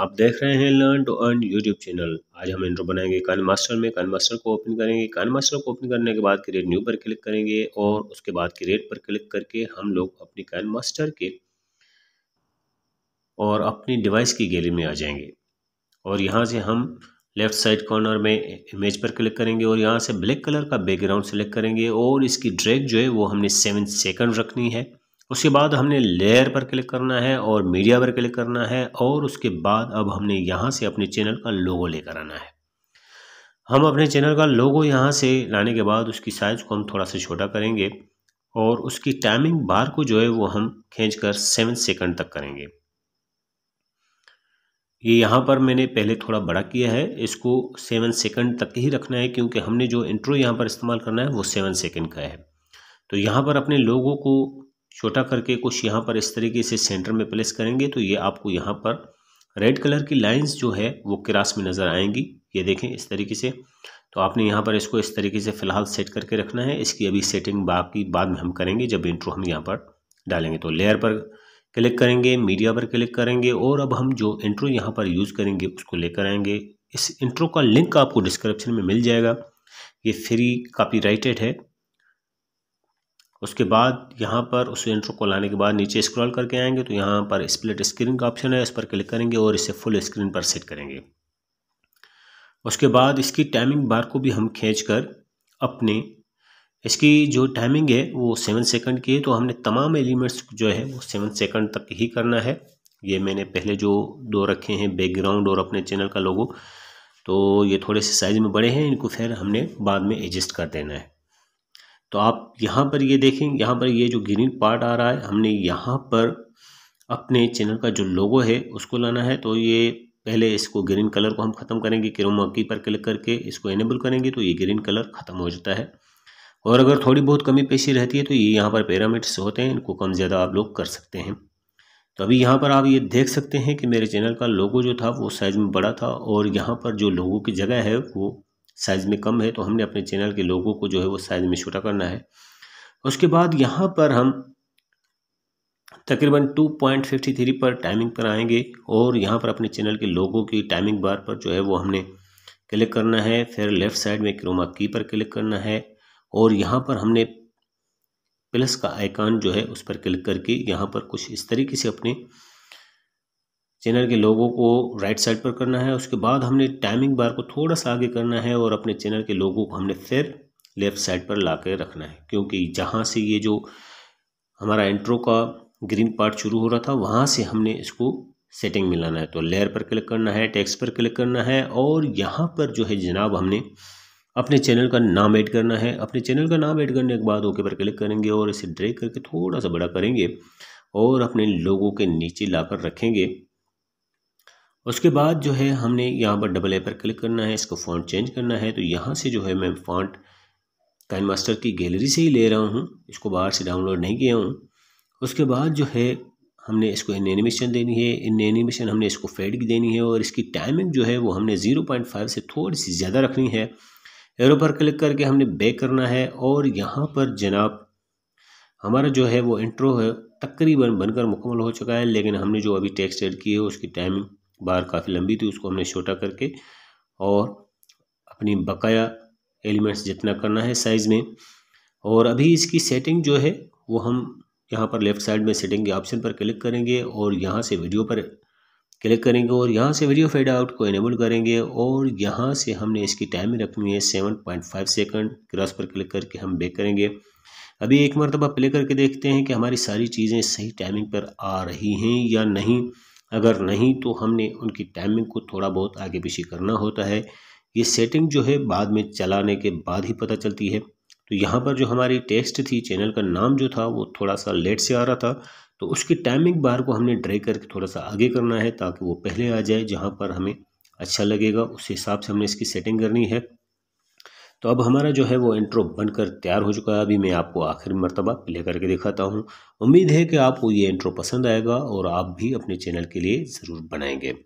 आप देख रहे हैं learn to earn YouTube channel आज हम इंट्रो बनाएंगे कान मास्टर में कान मास्टर को ओपन करेंगे कान मास्टर को ओपन करने के बाद क्रिएट न्यू पर क्लिक करेंगे और उसके बाद क्रिएट पर क्लिक करके हम लोग अपने कान मास्टर के और अपनी डिवाइस की गैलरी में आ जाएंगे और यहाँ से हम लेफ्ट साइड कॉर्नर में इमेज पर क्लिक करेंगे और यहाँ से ब्लैक कलर का बैकग्राउंड सेलेक्ट करेंगे और इसकी ड्रैग जो है वो हमने सेवन सेकंड रखनी है उसके बाद हमने लेयर पर क्लिक करना है और मीडिया पर क्लिक करना है और उसके बाद अब हमने यहाँ से अपने चैनल का लोगो लेकर आना है हम अपने चैनल का लोगो यहाँ से लाने के बाद उसकी साइज़ को हम थोड़ा सा छोटा करेंगे और उसकी टाइमिंग बार को जो है वो हम खींच कर सेवन सेकेंड तक करेंगे ये यहाँ पर मैंने पहले थोड़ा बड़ा किया है इसको सेवन सेकंड तक ही रखना है क्योंकि हमने जो इंट्रो यहाँ पर इस्तेमाल करना है वो सेवन सेकंड का है तो यहाँ पर अपने लोगों को छोटा करके कुछ यहाँ पर इस तरीके से सेंटर में प्लेस करेंगे तो ये आपको यहाँ पर रेड कलर की लाइंस जो है वो क्रास में नज़र आएंगी ये देखें इस तरीके से तो आपने यहाँ पर इसको इस तरीके से फ़िलहाल सेट करके रखना है इसकी अभी सेटिंग बाकी बाद में हम करेंगे जब इंट्रो हम यहाँ पर डालेंगे तो लेयर पर क्लिक करेंगे मीडिया पर क्लिक करेंगे और अब हम जो इंट्रो यहाँ पर यूज़ करेंगे उसको लेकर आएंगे इस इंट्रो का लिंक आपको डिस्क्रिप्शन में मिल जाएगा ये फ्री कापी है उसके बाद यहाँ पर उस इंट्रो को लाने के बाद नीचे स्क्रॉल करके आएंगे तो यहाँ पर स्प्लिट स्क्रीन का ऑप्शन है इस पर क्लिक करेंगे और इसे फुल स्क्रीन पर सेट करेंगे उसके बाद इसकी टाइमिंग बार को भी हम खींच कर अपने इसकी जो टाइमिंग है वो सेवन सेकंड की है तो हमने तमाम एलिमेंट्स जो है वो सेवन सेकंड तक ही करना है ये मैंने पहले जो दो रखे हैं बैकग्राउंड और अपने चैनल का लोगो तो ये थोड़े से साइज़ में बड़े हैं इनको फिर हमने बाद में एडजस्ट कर देना है तो आप यहाँ पर ये देखें यहाँ पर ये जो ग्रीन पार्ट आ रहा है हमने यहाँ पर अपने चैनल का जो लोगो है उसको लाना है तो ये पहले इसको ग्रीन कलर को हम ख़त्म करेंगे क्रोमा की पर क्लिक करके इसको इनेबल करेंगे तो ये ग्रीन कलर ख़त्म हो जाता है और अगर थोड़ी बहुत कमी पेशी रहती है तो ये यहाँ पर पैरामीटर्स होते हैं इनको कम ज़्यादा आप लोग कर सकते हैं तो अभी यहाँ पर आप ये देख सकते हैं कि मेरे चैनल का लोगो जो था वो साइज़ में बड़ा था और यहाँ पर जो लोगों की जगह है वो साइज़ में कम है तो हमने अपने चैनल के लोगों को जो है वो साइज़ में छोटा करना है उसके बाद यहाँ पर हम तकरीबन 2.53 पर टाइमिंग पर आएंगे और यहाँ पर अपने चैनल के लोगों की टाइमिंग बार पर जो है वो हमने क्लिक करना है फिर लेफ़्ट साइड में क्रोमा की पर क्लिक करना है और यहाँ पर हमने प्लस का आइकान जो है उस पर क्लिक करके यहाँ पर कुछ इस तरीके से अपने चैनल के लोगों को राइट साइड पर करना है उसके बाद हमने टाइमिंग बार को थोड़ा सा आगे करना है और अपने चैनल के लोगों को हमने फिर लेफ़्ट साइड पर ला कर रखना है क्योंकि जहाँ से ये जो हमारा इंट्रो का ग्रीन पार्ट शुरू हो रहा था वहाँ से हमने इसको सेटिंग मिलाना है तो लेयर पर क्लिक करना है टैक्स पर क्लिक करना है और यहाँ पर जो है जनाब हमने अपने चैनल का नाम ऐड करना है अपने चैनल का नाम ऐड करने के बाद ओके पर क्लिक करेंगे और इसे ड्रैग करके थोड़ा सा बड़ा करेंगे और अपने लोगों के नीचे लाकर रखेंगे उसके बाद जो है हमने यहाँ पर डबल ए पर क्लिक करना है इसको फॉन्ट चेंज करना है तो यहाँ से जो है मैं फॉन्ट काइन मास्टर की गैलरी से ही ले रहा हूँ इसको बाहर से डाउनलोड नहीं किया हूँ उसके बाद जो है हमने इसको इन एनिमेशन देनी है इन एनिमेशन हमने इसको फेड की देनी है और इसकी टाइमिंग जो है वो हमने ज़ीरो पॉइंट फाइव से थोड़ी सी ज़्यादा रखनी है एरो पर क्लिक करके हमने बैक करना है और यहाँ पर जनाब हमारा जो है वो इंट्रो है तकरीबन बनकर मुकम्मल हो चुका है लेकिन हमने जो अभी टेक्स्ट एड की है उसकी टाइमिंग बार काफ़ी लंबी थी उसको हमने छोटा करके और अपनी बकाया एलिमेंट्स जितना करना है साइज़ में और अभी इसकी सेटिंग जो है वो हम यहाँ पर लेफ़्ट साइड में सेटिंग के ऑप्शन पर क्लिक करेंगे और यहाँ से वीडियो पर क्लिक करेंगे और यहाँ से वीडियो फेड आउट को इनेबल करेंगे और यहाँ से हमने इसकी टाइमिंग रखनी है seven point five second cross पर क्लिक करके हम बेक करेंगे अभी एक मरतबा प्ले करके देखते हैं कि हमारी सारी चीज़ें सही टाइमिंग पर आ रही हैं या नहीं अगर नहीं तो हमने उनकी टाइमिंग को थोड़ा बहुत आगे पीछे करना होता है ये सेटिंग जो है बाद में चलाने के बाद ही पता चलती है तो यहाँ पर जो हमारी टेस्ट थी चैनल का नाम जो था वो थोड़ा सा लेट से आ रहा था तो उसकी टाइमिंग बार को हमने ड्रैग करके थोड़ा सा आगे करना है ताकि वो पहले आ जाए जहाँ पर हमें अच्छा लगेगा उस हिसाब से हमने इसकी सेटिंग करनी है तो अब हमारा जो है वो इंट्रो बनकर तैयार हो चुका है अभी मैं आपको आखिर मरतबा प्ले करके दिखाता हूँ उम्मीद है कि आपको ये इंट्रो पसंद आएगा और आप भी अपने चैनल के लिए ज़रूर बनाएंगे